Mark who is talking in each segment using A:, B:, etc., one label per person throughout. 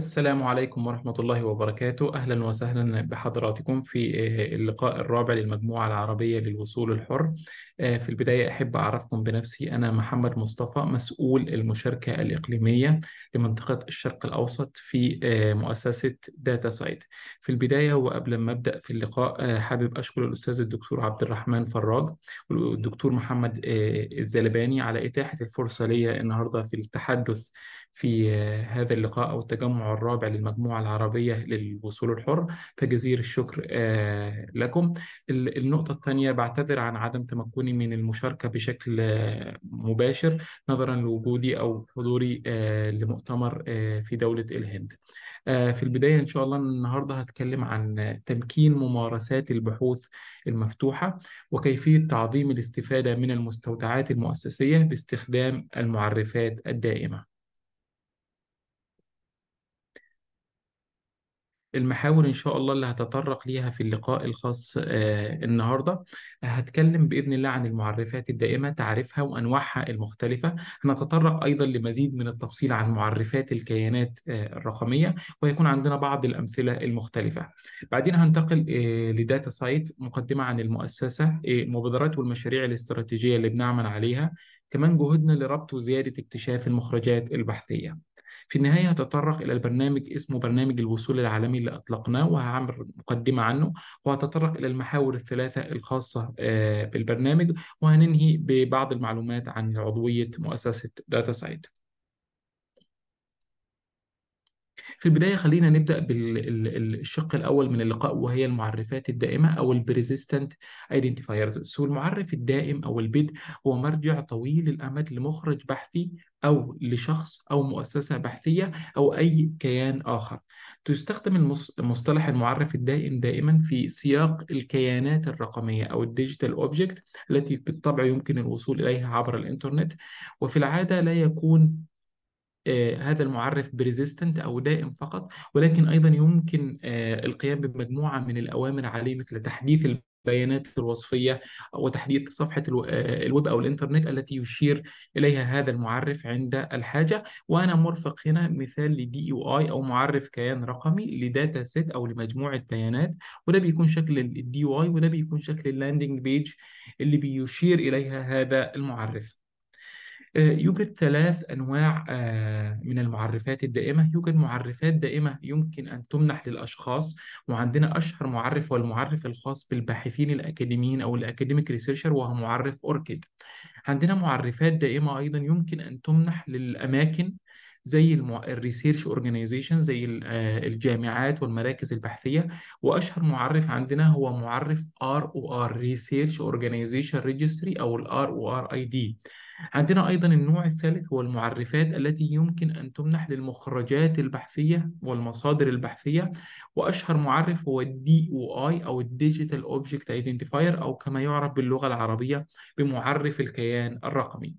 A: السلام عليكم ورحمة الله وبركاته أهلا وسهلا بحضراتكم في آه، اللقاء الرابع للمجموعة العربية للوصول الحر آه، في البداية أحب أعرفكم بنفسي أنا محمد مصطفى مسؤول المشاركة الإقليمية لمنطقة الشرق الأوسط في آه، مؤسسة داتا سايت في البداية وقبل ما أبدأ في اللقاء حابب أشكر الأستاذ الدكتور عبد الرحمن فراج والدكتور محمد الزلباني على إتاحة الفرصة ليا النهاردة في التحدث في هذا اللقاء أو التجمع الرابع للمجموعة العربية للوصول الحر فجزير الشكر آه، لكم النقطة الثانية بعتذر عن عدم تمكني من المشاركة بشكل آه، مباشر نظرا لوجودي أو حضوري آه، لمؤتمر في دولة الهند في البداية إن شاء الله النهاردة هتكلم عن تمكين ممارسات البحوث المفتوحة وكيفية تعظيم الاستفادة من المستودعات المؤسسية باستخدام المعرفات الدائمة المحاور إن شاء الله اللي هتطرق ليها في اللقاء الخاص آه، النهاردة هتكلم بإذن الله عن المعرفات الدائمة تعريفها وأنواعها المختلفة هنتطرق أيضا لمزيد من التفصيل عن معرفات الكيانات آه، الرقمية ويكون عندنا بعض الأمثلة المختلفة بعدين هنتقل آه، لداتا سايت مقدمة عن المؤسسة المبادرات والمشاريع الاستراتيجية اللي بنعمل عليها كمان جهودنا لربط وزيادة اكتشاف المخرجات البحثية في النهاية هتطرق إلى البرنامج اسمه برنامج الوصول العالمي اللي أطلقناه وهعمل مقدمة عنه وهتطرق إلى المحاور الثلاثة الخاصة آه، بالبرنامج وهننهي ببعض المعلومات عن عضوية مؤسسة داتا سايت في البداية خلينا نبدأ بالشق الأول من اللقاء وهي المعرفات الدائمة أو البريزيستنت ايدنتيفايرز سو المعرف الدائم أو البيد هو مرجع طويل الأمد لمخرج بحثي أو لشخص أو مؤسسة بحثية أو أي كيان آخر تستخدم مصطلح المعرف الدائم دائما في سياق الكيانات الرقمية أو الديجيتال أوبجكت التي بالطبع يمكن الوصول إليها عبر الإنترنت وفي العادة لا يكون آه، هذا المعرف بريزيستنت او دائم فقط ولكن ايضا يمكن آه، القيام بمجموعه من الاوامر عليه مثل تحديث البيانات الوصفيه وتحديث صفحه آه، الويب او الانترنت التي يشير اليها هذا المعرف عند الحاجه وانا مرفق هنا مثال لدي يو اي او معرف كيان رقمي لداتا سيت او لمجموعه بيانات وده بيكون شكل الدي يو اي وده بيكون شكل اللاندنج بيج اللي بيشير اليها هذا المعرف آه، يوجد ثلاث أنواع آه، من المعرفات الدائمة يوجد معرفات دائمة يمكن أن تمنح للأشخاص وعندنا أشهر معرف هو المعرف الخاص بالباحثين الأكاديميين أو الأكاديميك ريسيرشر وهو معرف أوركيد عندنا معرفات دائمة أيضا يمكن أن تمنح للأماكن زي الريسيرش اورجانيزيشن زي آه، الجامعات والمراكز البحثيه واشهر معرف عندنا هو معرف ار او ار ريسيرش اورجانيزيشن ريجستري او الار او ار اي دي عندنا أيضا النوع الثالث هو المعرفات التي يمكن أن تمنح للمخرجات البحثية والمصادر البحثية وأشهر معرف هو الـ DOI أو Digital Object Identifier أو كما يعرف باللغة العربية بمعرف الكيان الرقمي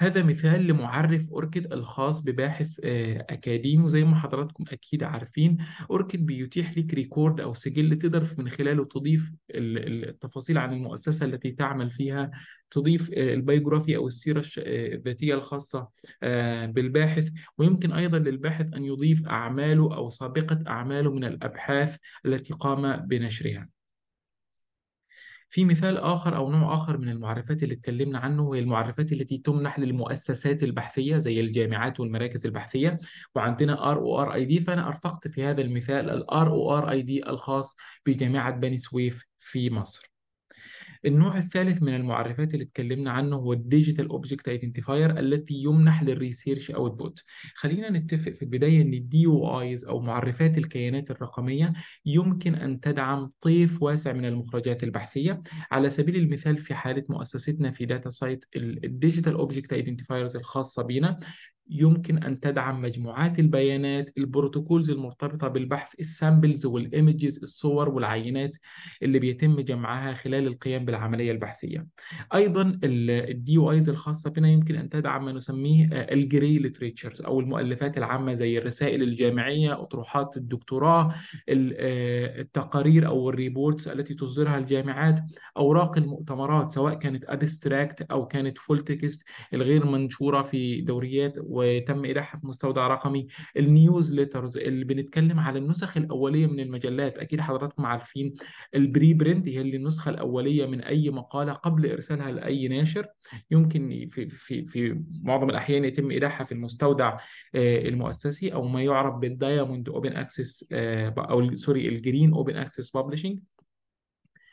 A: هذا مثال لمعرف أوركيد الخاص بباحث آه، أكاديمي وزي ما حضراتكم أكيد عارفين أوركيد بيتيح لك ريكورد أو سجل تقدر من خلاله تضيف التفاصيل عن المؤسسة التي تعمل فيها تضيف آه، البيوجرافي أو السيرة آه، الذاتية الخاصة بالباحث ويمكن أيضا للباحث أن يضيف أعماله أو سابقة أعماله من الأبحاث التي قام بنشرها في مثال آخر أو نوع آخر من المعرفات اللي اتكلمنا عنه هي المعرفات التي تمنح للمؤسسات البحثية زي الجامعات والمراكز البحثية وعندنا RORID فأنا أرفقت في هذا المثال الـ RORID الخاص بجامعة بني سويف في مصر النوع الثالث من المعرفات اللي اتكلمنا عنه هو الديجيتال اوبجكت ايدنتيفاير التي يمنح للريسيرش اوتبوت خلينا نتفق في البدايه ان الدي او ايز او معرفات الكيانات الرقميه يمكن ان تدعم طيف واسع من المخرجات البحثيه على سبيل المثال في حاله مؤسستنا في داتا سايت الديجيتال اوبجكت ايدنتيفايرز الخاصه بينا يمكن أن تدعم مجموعات البيانات البروتوكولز المرتبطة بالبحث السامبلز والإيمجز الصور والعينات اللي بيتم جمعها خلال القيام بالعملية البحثية أيضا الدي او ايز الخاصة بنا يمكن أن تدعم ما نسميه الجري literatures أو المؤلفات العامة زي الرسائل الجامعية أطروحات الدكتوراه آه، التقارير أو الريبورتس التي تصدرها الجامعات أوراق المؤتمرات سواء كانت أبستراكت أو كانت فول تكست الغير منشورة في دوريات وتم إيداعها في مستودع رقمي النيوزليترز اللي بنتكلم على النسخ الأولية من المجلات أكيد حضراتكم عارفين البري برنت هي اللي النسخة الأولية من أي مقالة قبل إرسالها لأي ناشر يمكن في, في, في معظم الأحيان يتم إيداعها في المستودع آه، المؤسسي أو ما يعرف بالدايموند أوبن أكسس آه، أو سوري الجرين أوبن أكسس ببلشنج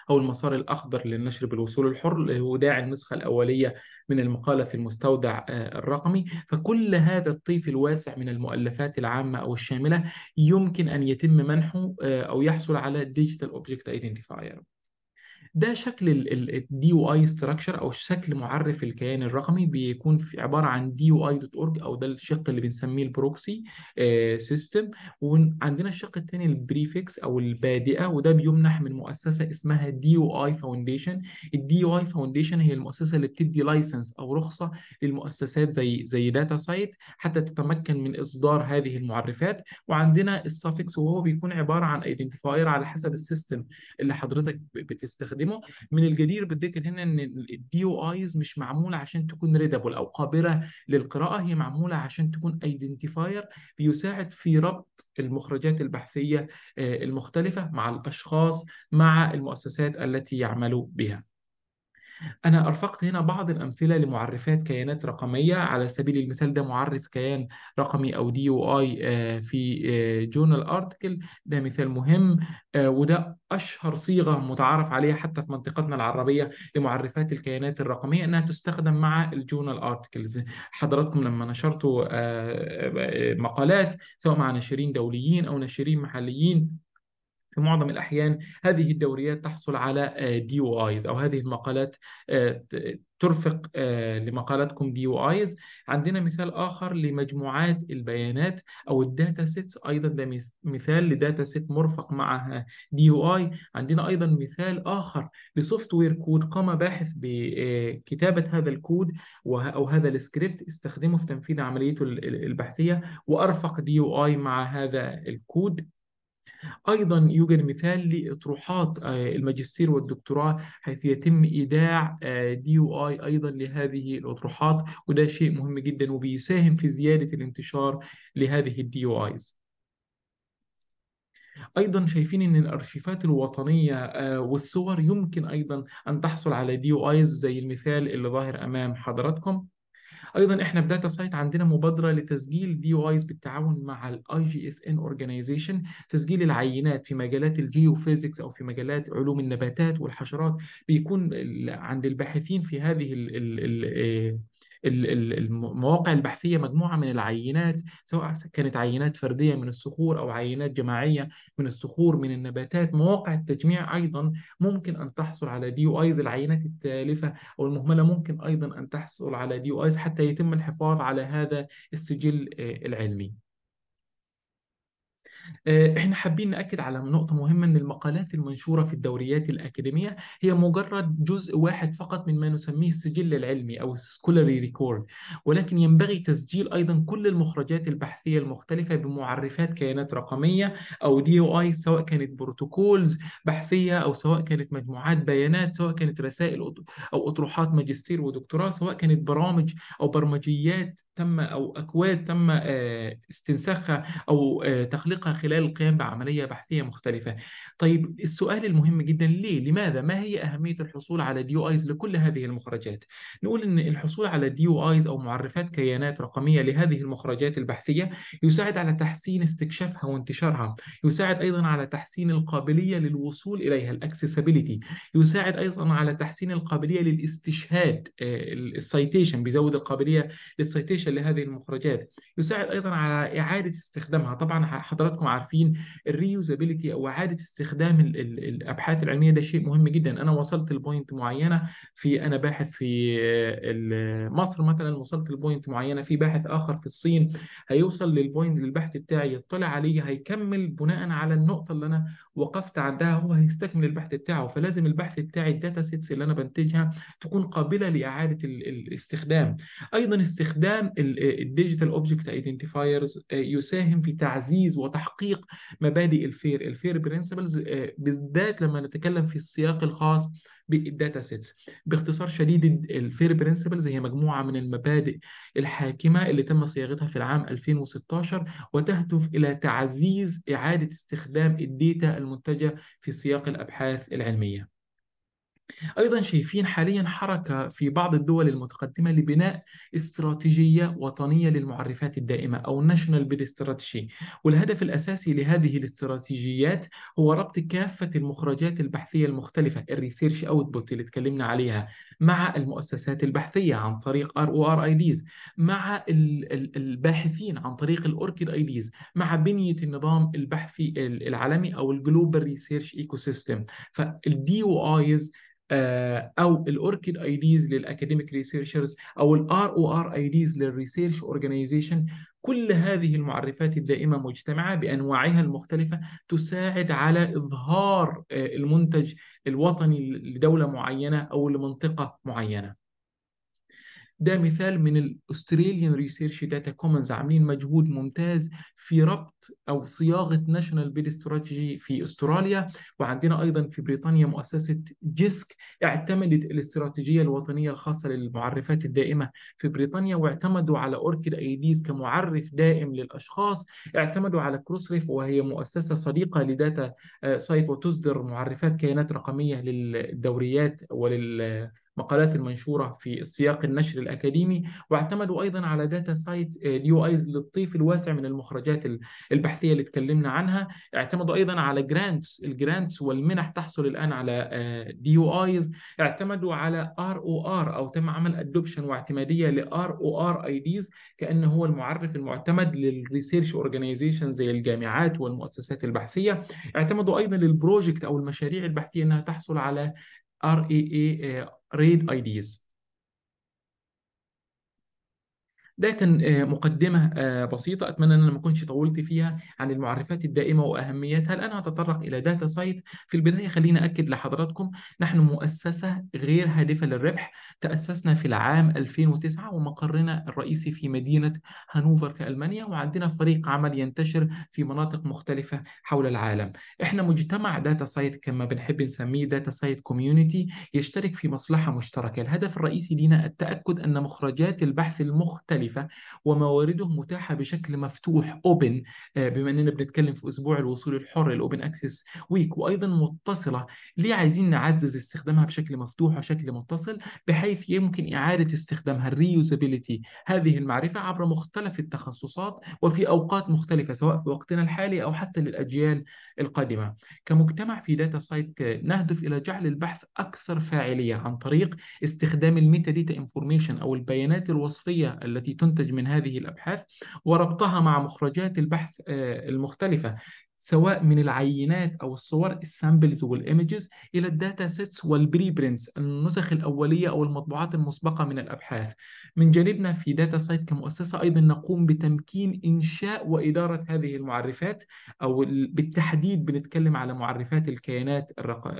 A: أو المسار الأخضر للنشر بالوصول الحر وداع النسخة الأولية من المقالة في المستودع آه، الرقمي فكل هذا الطيف الواسع من المؤلفات العامة أو الشاملة يمكن أن يتم منحه آه، أو يحصل على ديجيتال أوبجكت ايدنتيفاير ده شكل الدي يو اي ستراكشر او شكل معرف الكيان الرقمي بيكون في عباره عن دي يو اي دوت اورج او ده الشق اللي بنسميه البروكسي سيستم وعندنا الشق الثاني البريفكس او البادئه وده بيمنح من مؤسسه اسمها دي يو اي فاونديشن الدي يو اي فاونديشن هي المؤسسه اللي بتدي لايسنس او رخصه للمؤسسات زي زي داتا سايت حتى تتمكن من اصدار هذه المعرفات وعندنا السافكس وهو بيكون عباره عن ايدنتيفاير على حسب السيستم اللي حضرتك بتستخدمه بتقدمه من الجدير بالذكر هنا ان الدي او ايز مش معموله عشان تكون ريدابل او قابله للقراءه هي معموله عشان تكون ايدنتيفاير بيساعد في ربط المخرجات البحثيه آه، المختلفه مع الاشخاص مع المؤسسات التي يعملوا بها أنا أرفقت هنا بعض الأمثلة لمعرفات كيانات رقمية على سبيل المثال ده معرف كيان رقمي أو دي يو آي في جورنال آه، أرتكل ده مثال مهم آه، وده أشهر صيغة متعارف عليها حتى في منطقتنا العربية لمعرفات الكيانات الرقمية إنها تستخدم مع الجورنال أرتكلز حضراتكم لما نشرتوا آه، مقالات سواء مع ناشرين دوليين أو ناشرين محليين في معظم الأحيان هذه الدوريات تحصل على دي او ايز أو هذه المقالات آه، ترفق آه، لمقالاتكم دي او ايز عندنا مثال اخر لمجموعات البيانات او الداتا سيتس ايضا ده مثال لداتا سيت مرفق معها دي او اي عندنا ايضا مثال اخر لسوفت وير كود قام باحث بكتابه آه، هذا الكود او هذا السكريبت استخدمه في تنفيذ عمليته البحثيه وارفق دي او اي مع هذا الكود ايضا يوجد مثال لاطروحات آه، الماجستير والدكتوراه حيث يتم ايداع دي او اي ايضا لهذه الاطروحات وده شيء مهم جدا وبيساهم في زياده الانتشار لهذه الدي او ايز ايضا شايفين ان الارشيفات الوطنيه آه، والصور يمكن ايضا ان تحصل على دي او ايز زي المثال اللي ظاهر امام حضراتكم ايضا احنا في داتا سايت عندنا مبادره لتسجيل دي وايز بالتعاون مع الاي جي اس ان اورجانيزيشن تسجيل العينات في مجالات الجيوفيزكس او في مجالات علوم النباتات والحشرات بيكون عند الباحثين في هذه ال ال ال آه المواقع البحثيه مجموعه من العينات سواء كانت عينات فرديه من الصخور او عينات جماعيه من الصخور من النباتات مواقع التجميع ايضا ممكن ان تحصل على دي وآيز ايز العينات التالفه او المهمله ممكن ايضا ان تحصل على دي وآيز ايز حتى يتم الحفاظ على هذا السجل آه، العلمي آه، احنا حابين ناكد على نقطه مهمه ان المقالات المنشوره في الدوريات الاكاديميه هي مجرد جزء واحد فقط من ما نسميه السجل العلمي او السكولاري ريكورد ولكن ينبغي تسجيل ايضا كل المخرجات البحثيه المختلفه بمعرفات كيانات رقميه او دي او اي سواء كانت بروتوكولز بحثيه او سواء كانت مجموعات بيانات سواء كانت رسائل او اطروحات ماجستير ودكتوراه سواء كانت برامج او برمجيات تم او اكواد تم آه، استنساخها او آه، تخليقها خلال القيام بعمليه بحثيه مختلفه. طيب السؤال المهم جدا ليه؟ لماذا؟ ما هي اهميه الحصول على ديو ايز لكل هذه المخرجات؟ نقول ان الحصول على ديو ايز او معرفات كيانات رقميه لهذه المخرجات البحثيه يساعد على تحسين استكشافها وانتشارها، يساعد ايضا على تحسين القابليه للوصول اليها الاكسسبيلتي، يساعد ايضا على تحسين القابليه للاستشهاد آه، السيتيشن بيزود القابليه للسيتيشن التحويشة لهذه المخرجات يساعد أيضا على إعادة استخدامها طبعا حضراتكم عارفين الريوزابيلتي أو إعادة استخدام الأبحاث العلمية ده شيء مهم جدا أنا وصلت لبوينت معينة في أنا باحث في آه، مصر مثلا وصلت لبوينت معينة في باحث آخر في الصين هيوصل للبوينت للبحث بتاعي يطلع عليه هيكمل بناء على النقطة اللي أنا وقفت عندها هو هيستكمل البحث بتاعه فلازم البحث بتاعي الداتا سيتس اللي أنا بنتجها تكون قابلة لإعادة الاستخدام ايضا استخدام الديجيتال اوبجكت ايدنتيفايرز يساهم في تعزيز وتحقيق مبادئ الفير الفير برنسبلز بالذات لما نتكلم في السياق الخاص بالداتا سيتس باختصار شديد الفير برنسبلز هي مجموعه من المبادئ الحاكمه اللي تم صياغتها في العام 2016 وتهدف الى تعزيز اعاده استخدام الداتا المنتجه في سياق الابحاث العلميه أيضا شايفين حاليا حركة في بعض الدول المتقدمة لبناء استراتيجية وطنية للمعرفات الدائمة أو ناشونال بيد استراتيجي والهدف الأساسي لهذه الاستراتيجيات هو ربط كافة المخرجات البحثية المختلفة الريسيرش أوتبوت اللي اتكلمنا عليها مع المؤسسات البحثية عن طريق ار او ار اي ديز مع الباحثين عن طريق الاوركيد اي ديز مع بنية النظام البحثي العالمي أو الجلوبال ريسيرش ايكو سيستم فالدي او ايز آه، او الاوركيد اي ديز للاكاديميك ريسيرشرز او الار او ار اي ديز للريسيرش اورجانيزيشن كل هذه المعرفات الدائمه مجتمعه بانواعها المختلفه تساعد على اظهار آه، المنتج الوطني لدوله معينه او لمنطقه معينه ده مثال من الاستراليان ريسيرش داتا كومنز عاملين مجهود ممتاز في ربط او صياغه ناشونال بيد استراتيجي في استراليا وعندنا ايضا في بريطانيا مؤسسه جيسك اعتمدت الاستراتيجيه الوطنيه الخاصه للمعرفات الدائمه في بريطانيا واعتمدوا على اوركيد ايديز كمعرف دائم للاشخاص اعتمدوا على كروس ريف وهي مؤسسه صديقه لداتا آه، سايت وتصدر معرفات كيانات رقميه للدوريات ولل مقالات المنشورة في سياق النشر الأكاديمي واعتمدوا أيضا على داتا سايت اليو ايز للطيف الواسع من المخرجات البحثية اللي اتكلمنا عنها اعتمدوا أيضا على جرانتس الجرانتس والمنح تحصل الآن على دي آه، يو ايز اعتمدوا على ار او ار أو تم عمل ادوبشن واعتمادية لار او ار اي ديز كأنه هو المعرف المعتمد للريسيرش اورجانيزيشن زي الجامعات والمؤسسات البحثية اعتمدوا أيضا للبروجكت أو المشاريع البحثية أنها تحصل على RAA uh, RAID IDs. ده كان آه، مقدمة آه، بسيطة أتمنى أن أنا ما أكونش طولت فيها عن المعرفات الدائمة وأهميتها الآن هتطرق إلى داتا سايت في البداية خلينا أكد لحضراتكم نحن مؤسسة غير هادفة للربح تأسسنا في العام 2009 ومقرنا الرئيسي في مدينة هانوفر في ألمانيا وعندنا فريق عمل ينتشر في مناطق مختلفة حول العالم إحنا مجتمع داتا سايت كما بنحب نسميه داتا سايت كوميونيتي يشترك في مصلحة مشتركة الهدف الرئيسي لنا التأكد أن مخرجات البحث المختلفة مختلفة وموارده متاحة بشكل مفتوح اوبن آه، بما اننا بنتكلم في اسبوع الوصول الحر الاوبن اكسس ويك وايضا متصلة ليه عايزين نعزز استخدامها بشكل مفتوح وشكل متصل بحيث يمكن اعادة استخدامها الريوزابيلتي هذه المعرفة عبر مختلف التخصصات وفي اوقات مختلفة سواء في وقتنا الحالي او حتى للاجيال القادمة كمجتمع في داتا آه، سايت نهدف الى جعل البحث اكثر فاعلية عن طريق استخدام الميتا ديتا انفورميشن او البيانات الوصفية التي التي تنتج من هذه الأبحاث وربطها مع مخرجات البحث آه، المختلفة سواء من العينات او الصور السامبلز والايمجز الى الداتا سيتس والبري النسخ الاوليه او المطبوعات المسبقه من الابحاث من جانبنا في داتا سايت كمؤسسه ايضا نقوم بتمكين انشاء واداره هذه المعرفات او بالتحديد بنتكلم على معرفات الكيانات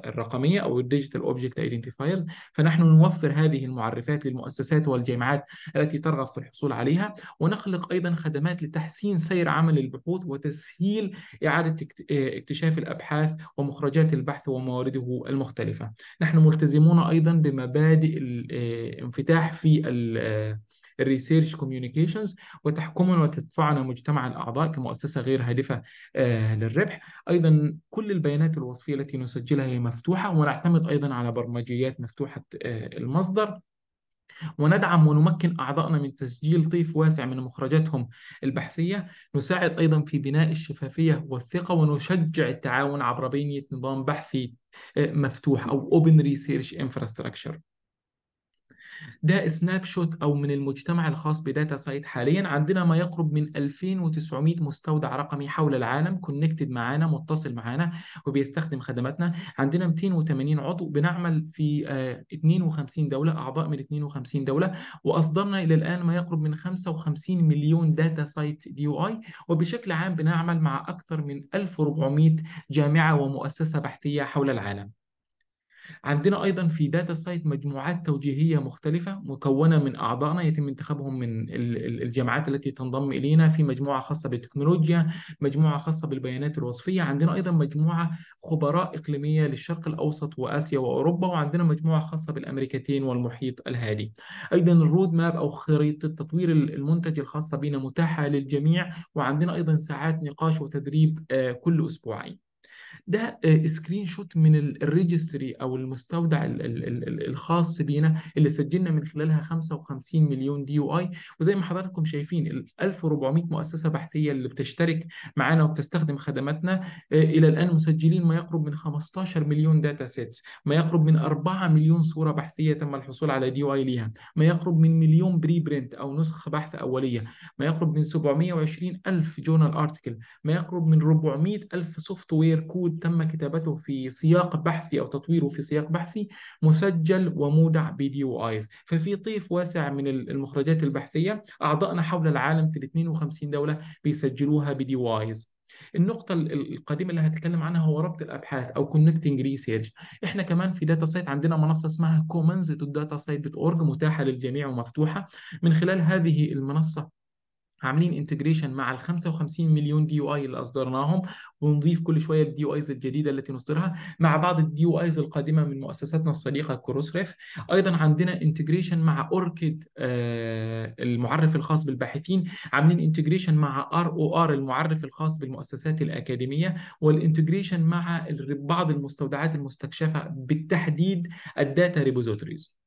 A: الرقميه او الديجيتال اوبجكت ايدنتيفايرز فنحن نوفر هذه المعرفات للمؤسسات والجامعات التي ترغب في الحصول عليها ونخلق ايضا خدمات لتحسين سير عمل البحوث وتسهيل اعاده آه، اكتشاف الأبحاث ومخرجات البحث وموارده المختلفة نحن ملتزمون أيضا بمبادئ الانفتاح آه، في آه، الريسيرش كوميونيكيشنز وتحكمنا وتدفعنا مجتمع الأعضاء كمؤسسة غير هادفة للربح أيضا كل البيانات الوصفية التي نسجلها هي مفتوحة ونعتمد أيضا على برمجيات مفتوحة المصدر وندعم ونمكن أعضائنا من تسجيل طيف واسع من مخرجاتهم البحثية نساعد أيضا في بناء الشفافية والثقة ونشجع التعاون عبر بنية نظام بحثي آه، مفتوح أو Open Research Infrastructure ده سناب شوت او من المجتمع الخاص بداتا سايت حاليا عندنا ما يقرب من 2900 مستودع رقمي حول العالم كونكتد معانا متصل معانا وبيستخدم خدماتنا عندنا 280 عضو بنعمل في 52 آه، دوله اعضاء من 52 دوله واصدرنا الى الان ما يقرب من 55 مليون داتا سايت دي يو اي وبشكل عام بنعمل مع اكثر من 1400 جامعه ومؤسسه بحثيه حول العالم عندنا ايضا في داتا سايت مجموعات توجيهيه مختلفه مكونه من اعضائنا يتم انتخابهم من الجامعات التي تنضم الينا في مجموعه خاصه بالتكنولوجيا مجموعه خاصه بالبيانات الوصفيه عندنا ايضا مجموعه خبراء اقليميه للشرق الاوسط واسيا واوروبا وعندنا مجموعه خاصه بالامريكتين والمحيط الهادي ايضا الرود ماب او خريطه تطوير المنتج الخاصه بنا متاحه للجميع وعندنا ايضا ساعات نقاش وتدريب آه، كل اسبوعين ده سكرين آه، شوت من الريجستري او المستودع الخاص بينا اللي سجلنا من خلالها 55 مليون دي يو اي وزي ما حضراتكم شايفين ال 1400 مؤسسه بحثيه اللي بتشترك معانا وبتستخدم خدماتنا آه، الى الان مسجلين ما يقرب من 15 مليون داتا سيتس ما يقرب من 4 مليون صوره بحثيه تم الحصول على دي يو اي ليها ما يقرب من مليون بري برنت او نسخ بحث اوليه ما يقرب من 720 الف جورنال ارتكل ما يقرب من 400 الف سوفت وير كود موجود تم كتابته في سياق بحثي أو تطويره في سياق بحثي مسجل ومودع بي دي ايز ففي طيف واسع من المخرجات البحثية أعضائنا حول العالم في ال 52 دولة بيسجلوها بي دي ايز النقطة القديمة اللي هتكلم عنها هو ربط الأبحاث أو كونكتنج ريسيرش إحنا كمان في داتا سايت عندنا منصة اسمها commons.datasite.org متاحة للجميع ومفتوحة من خلال هذه المنصة عاملين انتجريشن مع ال 55 مليون دي يو اي اللي اصدرناهم ونضيف كل شويه الدي يو ايز الجديده التي نصدرها مع بعض الدي يو ايز القادمه من مؤسساتنا الصديقه ريف ايضا عندنا انتجريشن مع اوركيد آه المعرف الخاص بالباحثين عاملين انتجريشن مع ار او ار المعرف الخاص بالمؤسسات الاكاديميه والانتجريشن مع بعض المستودعات المستكشفه بالتحديد الداتا ريبوزيتوريز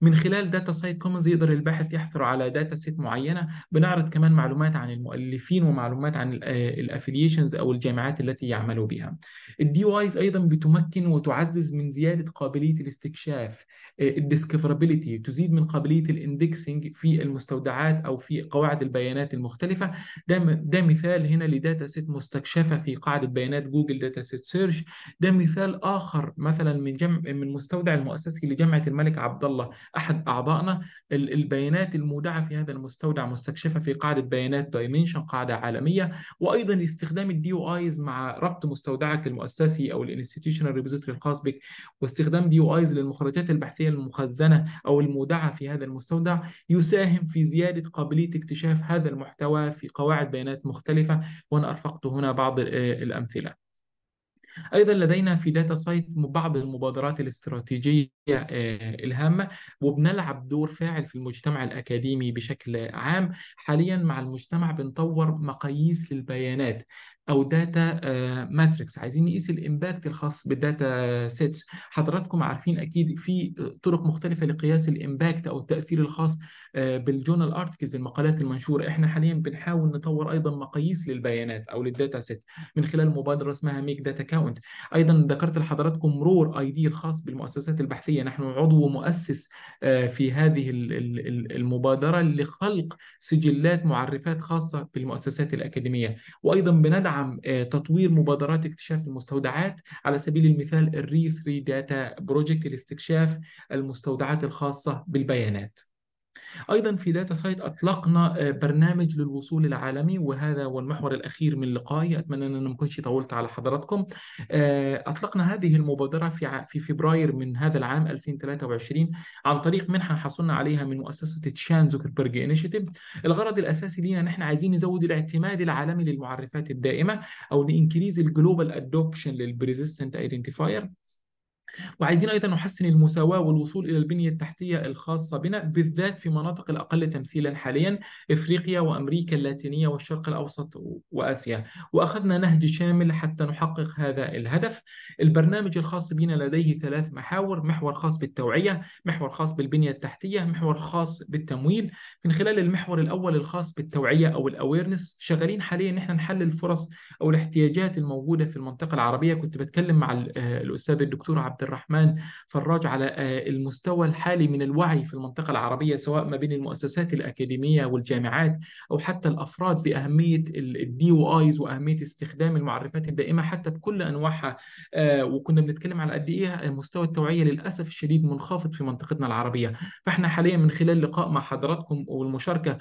A: من خلال داتا سايت كومنز يقدر الباحث يحفر على داتا سيت معينه بنعرض كمان معلومات عن المؤلفين ومعلومات عن الافيليشنز آه، او الجامعات التي يعملوا بها الدي وايز ايضا بتمكن وتعزز من زياده قابليه الاستكشاف آه، الديسكفرابيلتي تزيد من قابليه الاندكسنج في المستودعات او في قواعد البيانات المختلفه ده ده مثال هنا لداتا سيت مستكشفه في قاعده بيانات جوجل داتا سيت سيرش ده مثال اخر مثلا من جمع من مستودع المؤسسي لجامعه الملك عبد الله احد اعضائنا البيانات المودعه في هذا المستودع مستكشفه في قاعده بيانات دايمنشن قاعده عالميه وايضا استخدام الدي او ايز مع ربط مستودعك المؤسسي او الانستتيوشنال ريبوزيتوري الخاص بك واستخدام دي او ايز للمخرجات البحثيه المخزنه او المودعه في هذا المستودع يساهم في زياده قابليه اكتشاف هذا المحتوى في قواعد بيانات مختلفه وانا ارفقت هنا بعض الامثله. ايضا لدينا في داتا سايت بعض المبادرات الاستراتيجيه آه، الهامة وبنلعب دور فاعل في المجتمع الأكاديمي بشكل عام حاليا مع المجتمع بنطور مقاييس للبيانات او داتا آه، ماتريكس عايزين نقيس الامباكت الخاص بالداتا سيتس حضراتكم عارفين اكيد في طرق مختلفه لقياس الامباكت او التاثير الخاص آه، بالجورنال ارتكلز المقالات المنشوره احنا حاليا بنحاول نطور ايضا مقاييس للبيانات او للداتا سيت من خلال مبادره اسمها ميك داتا كاونت ايضا ذكرت لحضراتكم رور اي دي الخاص بالمؤسسات البحثيه الدولية نحن عضو مؤسس آه، في هذه المبادرة لخلق سجلات معرفات خاصة بالمؤسسات الأكاديمية وأيضا بندعم آه، تطوير مبادرات اكتشاف المستودعات على سبيل المثال الري 3 داتا بروجكت لاستكشاف المستودعات الخاصة بالبيانات ايضا في داتا سايت اطلقنا آه، برنامج للوصول العالمي وهذا هو المحور الاخير من لقائي اتمنى ان انا ما كنتش طولت على حضراتكم آه، اطلقنا هذه المبادره في في فبراير من هذا العام 2023 عن طريق منحه حصلنا عليها من مؤسسه تشان زوكربيرج انيشيتيف الغرض الاساسي لينا ان احنا عايزين نزود الاعتماد العالمي للمعرفات الدائمه او لانكريز الجلوبال ادوبشن للبريزيستنت ايدنتيفاير وعايزين ايضا نحسن المساواه والوصول الى البنيه التحتيه الخاصه بنا بالذات في مناطق الاقل تمثيلا حاليا افريقيا وامريكا اللاتينيه والشرق الاوسط واسيا واخذنا نهج شامل حتى نحقق هذا الهدف البرنامج الخاص بنا لديه ثلاث محاور محور خاص بالتوعيه محور خاص بالبنيه التحتيه محور خاص بالتمويل من خلال المحور الاول الخاص بالتوعيه او الاويرنس شغالين حاليا ان احنا نحلل الفرص او الاحتياجات الموجوده في المنطقه العربيه كنت بتكلم مع آه، الاستاذ الدكتور عبد عبد الرحمن فراج على آه، المستوى الحالي من الوعي في المنطقة العربية سواء ما بين المؤسسات الأكاديمية والجامعات أو حتى الأفراد بأهمية الدي او ايز وأهمية استخدام المعرفات الدائمة حتى بكل أنواعها آه، وكنا بنتكلم على قد إيه مستوى التوعية للأسف الشديد منخفض في منطقتنا العربية فإحنا حاليا من خلال لقاء مع حضراتكم والمشاركة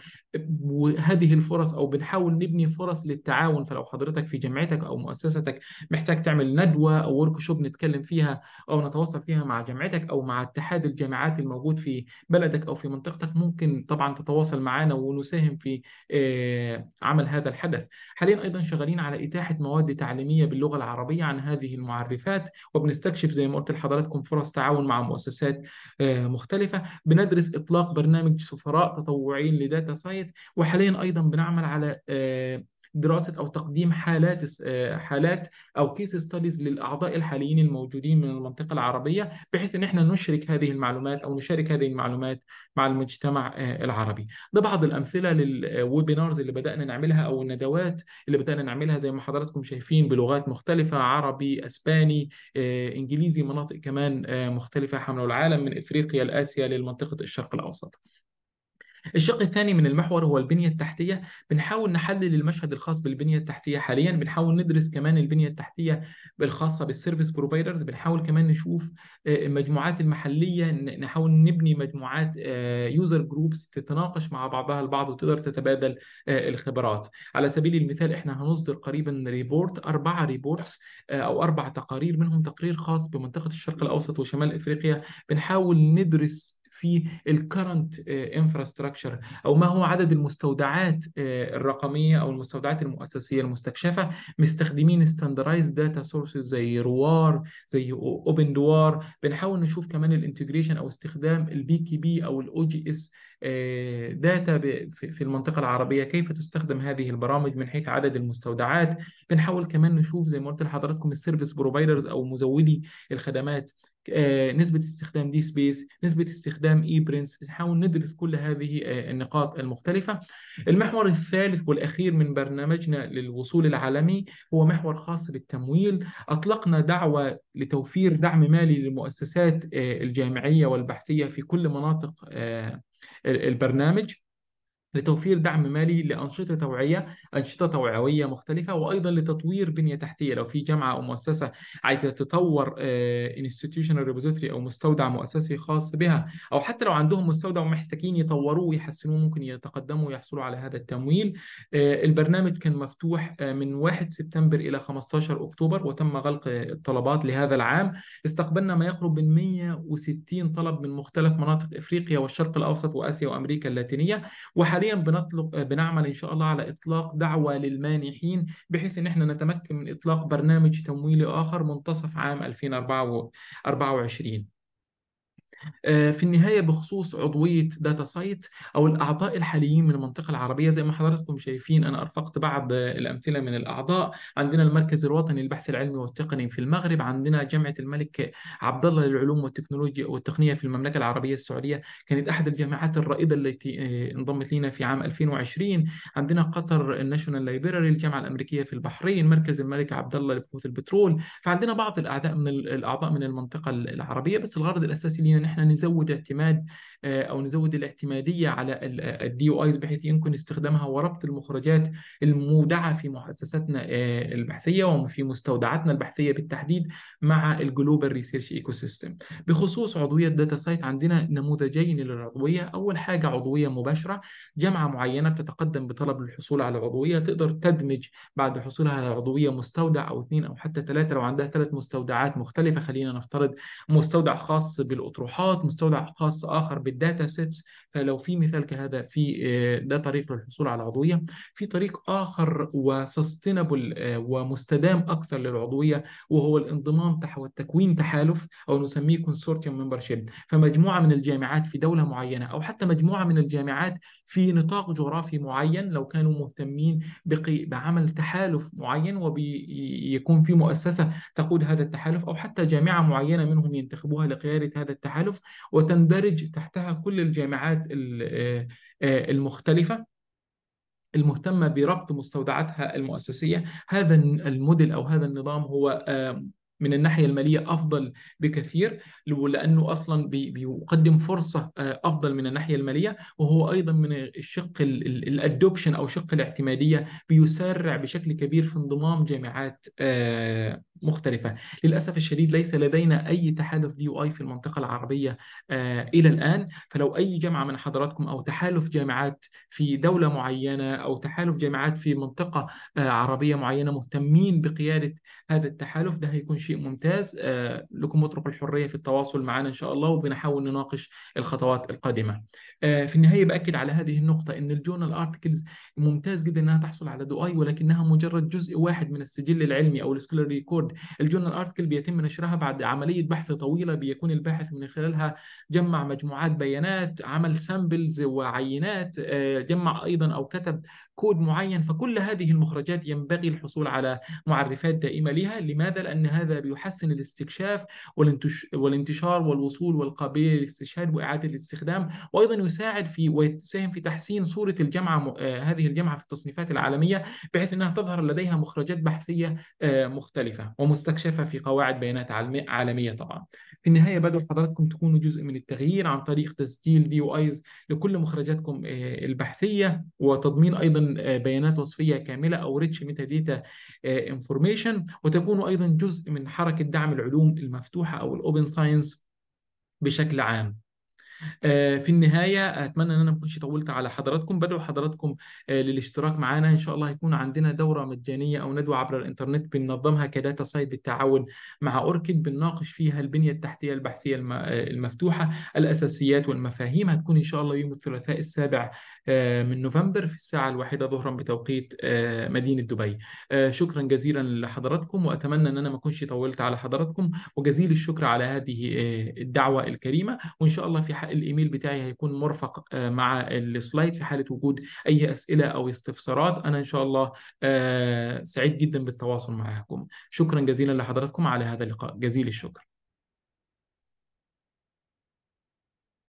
A: وهذه الفرص أو بنحاول نبني فرص للتعاون فلو حضرتك في جامعتك أو مؤسستك محتاج تعمل ندوة أو ورك شوب نتكلم فيها او نتواصل فيها مع جامعتك او مع اتحاد الجامعات الموجود في بلدك او في منطقتك ممكن طبعا تتواصل معنا ونساهم في آه، عمل هذا الحدث حاليا ايضا شغالين على اتاحه مواد تعليميه باللغه العربيه عن هذه المعرفات وبنستكشف زي ما قلت لحضراتكم فرص تعاون مع مؤسسات آه، مختلفه بندرس اطلاق برنامج سفراء تطوعيين لداتا سايت وحاليا ايضا بنعمل على آه، دراسه او تقديم حالات آه، حالات او كيس ستاديز للاعضاء الحاليين الموجودين من المنطقه العربيه بحيث ان احنا نشرك هذه المعلومات او نشارك هذه المعلومات مع المجتمع آه، العربي ده بعض الامثله للويبينارز آه، اللي بدانا نعملها او الندوات اللي بدانا نعملها زي ما حضراتكم شايفين بلغات مختلفه عربي اسباني انجليزي مناطق كمان مختلفه حول العالم من افريقيا لاسيا للمنطقه الشرق الاوسط الشق الثاني من المحور هو البنيه التحتيه بنحاول نحلل المشهد الخاص بالبنيه التحتيه حاليا بنحاول ندرس كمان البنيه التحتيه الخاصه بالسيرفيس بروفايدرز بنحاول كمان نشوف آه، المجموعات المحليه نحاول نبني مجموعات يوزر آه، جروبس تتناقش مع بعضها البعض وتقدر تتبادل آه، الخبرات على سبيل المثال احنا هنصدر قريبا ريبورت اربعه ريبورتس او اربع تقارير منهم تقرير خاص بمنطقه الشرق الاوسط وشمال افريقيا بنحاول ندرس في الكرنت انفراستراكشر آه، او ما هو عدد المستودعات آه، الرقميه او المستودعات المؤسسيه المستكشفه مستخدمين ستاندرايز داتا سورسز زي روار زي اوبن دوار بنحاول نشوف كمان الانتجريشن او استخدام البي كي بي او الاو جي اس داتا في المنطقه العربيه كيف تستخدم هذه البرامج من حيث عدد المستودعات بنحاول كمان نشوف زي ما قلت لحضراتكم السيرفيس بروفايدرز او مزودي الخدمات آه، نسبه استخدام دي سبيس نسبه استخدام اي برنس نحاول ندرس كل هذه آه، النقاط المختلفه المحور الثالث والاخير من برنامجنا للوصول العالمي هو محور خاص بالتمويل اطلقنا دعوه لتوفير دعم مالي للمؤسسات آه، الجامعيه والبحثيه في كل مناطق البرنامج لتوفير دعم مالي لأنشطة توعية أنشطة توعوية مختلفة وأيضا لتطوير بنية تحتية لو في جامعة أو مؤسسة عايزة تطور انستتيوشنال آه، ريبوزيتوري أو مستودع مؤسسي خاص بها أو حتى لو عندهم مستودع ومحتاجين يطوروه ويحسنوه ممكن يتقدموا ويحصلوا على هذا التمويل آه، البرنامج كان مفتوح آه، من 1 سبتمبر إلى 15 أكتوبر وتم غلق الطلبات لهذا العام استقبلنا ما يقرب من 160 طلب من مختلف مناطق إفريقيا والشرق الأوسط وآسيا وأمريكا اللاتينية وحاليا حاليا بنطلق بنعمل ان شاء الله على اطلاق دعوه للمانحين بحيث ان احنا نتمكن من اطلاق برنامج تمويلي اخر منتصف عام 2024 آه، في النهاية بخصوص عضوية داتا سايت أو الأعضاء الحاليين من المنطقة العربية زي ما حضراتكم شايفين أنا أرفقت بعض الأمثلة من الأعضاء عندنا المركز الوطني للبحث العلمي والتقني في المغرب عندنا جامعة الملك عبد الله للعلوم والتكنولوجيا والتقنية في المملكة العربية السعودية كانت أحد الجامعات الرائدة التي آه، انضمت لنا في عام 2020 عندنا قطر الناشونال لايبراري الجامعة الأمريكية في البحرين مركز الملك عبد الله لبحوث البترول فعندنا بعض الأعضاء من الأعضاء من المنطقة العربية بس الغرض الأساسي لنا نحن احنا نزود اعتماد آه، او نزود الاعتماديه على الدي او آه، ايز بحيث يمكن استخدامها وربط المخرجات المودعه في مؤسساتنا آه، البحثيه وفي مستودعاتنا البحثيه بالتحديد مع الجلوبال ريسيرش ايكو سيستم بخصوص عضويه داتا سايت عندنا نموذجين للعضويه اول حاجه عضويه مباشره جامعه معينه بتتقدم بطلب للحصول على العضويه تقدر تدمج بعد حصولها على العضويه مستودع او اثنين او حتى ثلاثه لو عندها ثلاث مستودعات مختلفه خلينا نفترض مستودع خاص بالاطروحات الصفحات مستودع خاص اخر بالداتا سيتس فلو في مثال كهذا في آه، ده طريق للحصول على عضويه في طريق اخر وسستينبل آه، ومستدام اكثر للعضويه وهو الانضمام تحت تكوين تحالف او نسميه كونسورتيوم ممبرشيب فمجموعه من الجامعات في دوله معينه او حتى مجموعه من الجامعات في نطاق جغرافي معين لو كانوا مهتمين بعمل تحالف معين وبيكون في مؤسسه تقود هذا التحالف او حتى جامعه معينه منهم ينتخبوها لقياده هذا التحالف التحالف وتندرج تحتها كل الجامعات آه، آه، المختلفه المهتمه بربط مستودعاتها المؤسسيه هذا الموديل او هذا النظام هو من الناحيه الماليه افضل بكثير لانه اصلا بيقدم فرصه آه، افضل من الناحيه الماليه وهو ايضا من الشق الادوبشن او شق الاعتماديه بيسرع بشكل كبير في انضمام جامعات آه، مختلفه للاسف الشديد ليس لدينا اي تحالف دي اي في المنطقه العربيه آه، الى الان فلو اي جامعه من حضراتكم او تحالف جامعات في دوله معينه او تحالف جامعات في منطقه عربيه معينه مهتمين بقياده هذا التحالف ده هيكون شيء ممتاز آه، لكم مطرق الحريه في التواصل معنا ان شاء الله وبنحاول نناقش الخطوات القادمه آه، في النهايه باكد على هذه النقطه ان الجورنال ارتكلز ممتاز جدا انها تحصل على دو اي ولكنها مجرد جزء واحد من السجل العلمي او السكولر ريكورد الجورنال ارتكل بيتم نشرها بعد عمليه بحث طويله بيكون الباحث من خلالها جمع مجموعات بيانات عمل سامبلز وعينات آه، جمع ايضا او كتب كود معين فكل هذه المخرجات ينبغي الحصول على معرفات دائمة لها لماذا؟ لأن هذا بيحسن الاستكشاف والانتشار والوصول والقابلية للاستشهاد وإعادة الاستخدام وأيضا يساعد في ويساهم في تحسين صورة الجامعة آه، هذه الجامعة في التصنيفات العالمية بحيث أنها تظهر لديها مخرجات بحثية آه، مختلفة ومستكشفة في قواعد بيانات عالمية طبعا في النهاية بدل حضراتكم تكونوا جزء من التغيير عن طريق تسجيل دي وايز لكل مخرجاتكم آه، البحثية وتضمين أيضا تكون آه، بيانات وصفيه كامله او ريتش ميتا داتا انفورميشن وتكون ايضا جزء من حركه دعم العلوم المفتوحه او الاوبن ساينس بشكل عام آه، في النهاية أتمنى أن أنا ما طولت على حضراتكم بدعو حضراتكم آه، للاشتراك معنا إن شاء الله هيكون عندنا دورة مجانية أو ندوة عبر الإنترنت بننظمها كداتا سايت بالتعاون مع أوركيد بنناقش فيها البنية التحتية البحثية المفتوحة الأساسيات والمفاهيم هتكون إن شاء الله يوم الثلاثاء السابع آه، من نوفمبر في الساعة الواحدة ظهرا بتوقيت آه، مدينة دبي آه، شكرا جزيلا لحضراتكم وأتمنى أن أنا ما أكونش طولت على حضراتكم وجزيل الشكر على هذه الدعوة الكريمة وإن شاء الله في حق الإيميل بتاعي هيكون مرفق مع السلايد في حالة وجود أي أسئلة أو استفسارات أنا إن شاء الله سعيد جدا بالتواصل معكم شكرا جزيلا لحضراتكم على هذا اللقاء جزيل الشكر